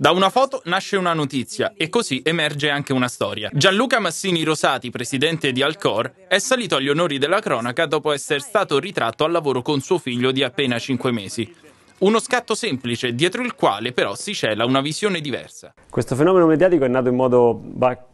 Da una foto nasce una notizia e così emerge anche una storia. Gianluca Massini Rosati, presidente di Alcor, è salito agli onori della cronaca dopo essere stato ritratto al lavoro con suo figlio di appena 5 mesi. Uno scatto semplice, dietro il quale però si cela una visione diversa. Questo fenomeno mediatico è nato in modo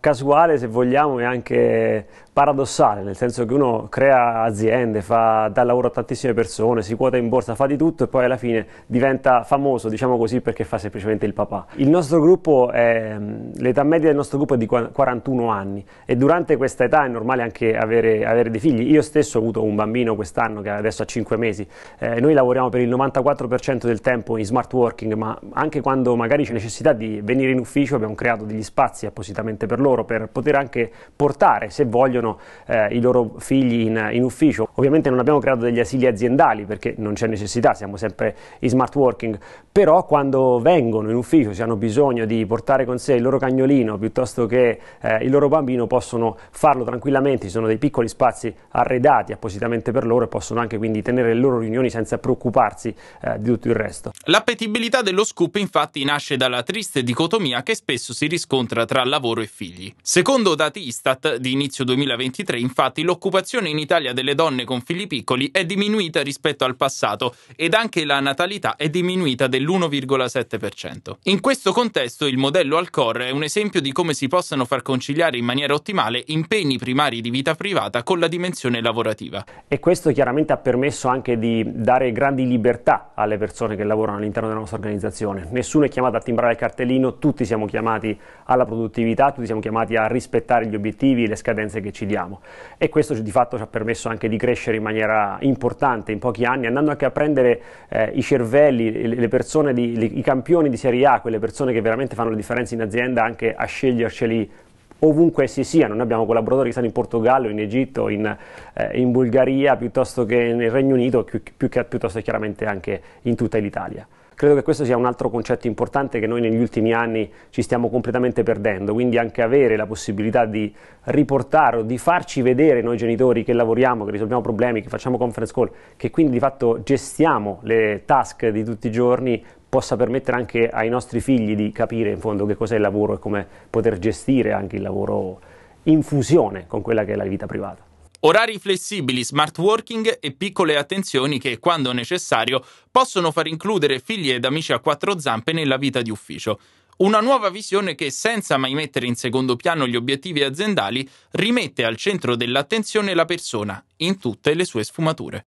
casuale, se vogliamo, e anche paradossale, nel senso che uno crea aziende, fa, dà lavoro a tantissime persone, si quota in borsa, fa di tutto e poi alla fine diventa famoso, diciamo così, perché fa semplicemente il papà. Il nostro gruppo, è, l'età media del nostro gruppo è di 41 anni e durante questa età è normale anche avere, avere dei figli. Io stesso ho avuto un bambino quest'anno che adesso ha 5 mesi. Eh, noi lavoriamo per il 94% 90% del tempo in smart working, ma anche quando magari c'è necessità di venire in ufficio abbiamo creato degli spazi appositamente per loro, per poter anche portare, se vogliono, eh, i loro figli in, in, ufficio. Ovviamente non abbiamo creato degli asili aziendali perché non c'è necessità, siamo sempre in smart working, però quando vengono in ufficio, se hanno bisogno di portare con sé il loro cagnolino piuttosto che eh, il loro bambino, possono farlo tranquillamente, ci sono dei piccoli spazi arredati appositamente per loro e possono anche quindi tenere le loro riunioni senza preoccuparsi eh, di tutto tutto il resto. L'appetibilità dello scoop infatti nasce dalla triste dicotomia che spesso si riscontra tra lavoro e figli. Secondo dati Istat di inizio 2023 infatti l'occupazione in Italia delle donne con figli piccoli è diminuita rispetto al passato ed anche la natalità è diminuita dell'1,7%. In questo contesto il modello Alcor è un esempio di come si possano far conciliare in maniera ottimale impegni primari di vita privata con la dimensione lavorativa. E questo chiaramente ha permesso anche di dare grandi libertà alle persone persone che lavorano all'interno della nostra organizzazione. Nessuno è chiamato a timbrare il cartellino, tutti siamo chiamati alla produttività, tutti siamo chiamati a rispettare gli obiettivi e le scadenze che ci diamo. E questo di fatto ci ha permesso anche di crescere in maniera importante in pochi anni, andando anche a prendere eh, i cervelli, le persone, di, le, i campioni di Serie A, quelle persone che veramente fanno le differenze in azienda, anche a sceglierceli ovunque essi siano. Noi abbiamo collaboratori che stanno in Portogallo, in Egitto, in, eh, in Bulgaria, piuttosto che nel Regno Unito, più, più che, piuttosto che chiaramente anche in tutta l'Italia. Credo che questo sia un altro concetto importante che noi negli ultimi anni ci stiamo completamente perdendo, quindi anche avere la possibilità di riportare o di farci vedere noi genitori che lavoriamo, che risolviamo problemi, che facciamo conference call, che quindi di fatto gestiamo le task di tutti i giorni possa permettere anche ai nostri figli di capire in fondo che cos'è il lavoro e come poter gestire anche il lavoro in fusione con quella che è la vita privata. Orari flessibili, smart working e piccole attenzioni che, quando necessario, possono far includere figli ed amici a quattro zampe nella vita di ufficio. Una nuova visione che, senza mai mettere in secondo piano gli obiettivi aziendali, rimette al centro dell'attenzione la persona, in tutte le sue sfumature.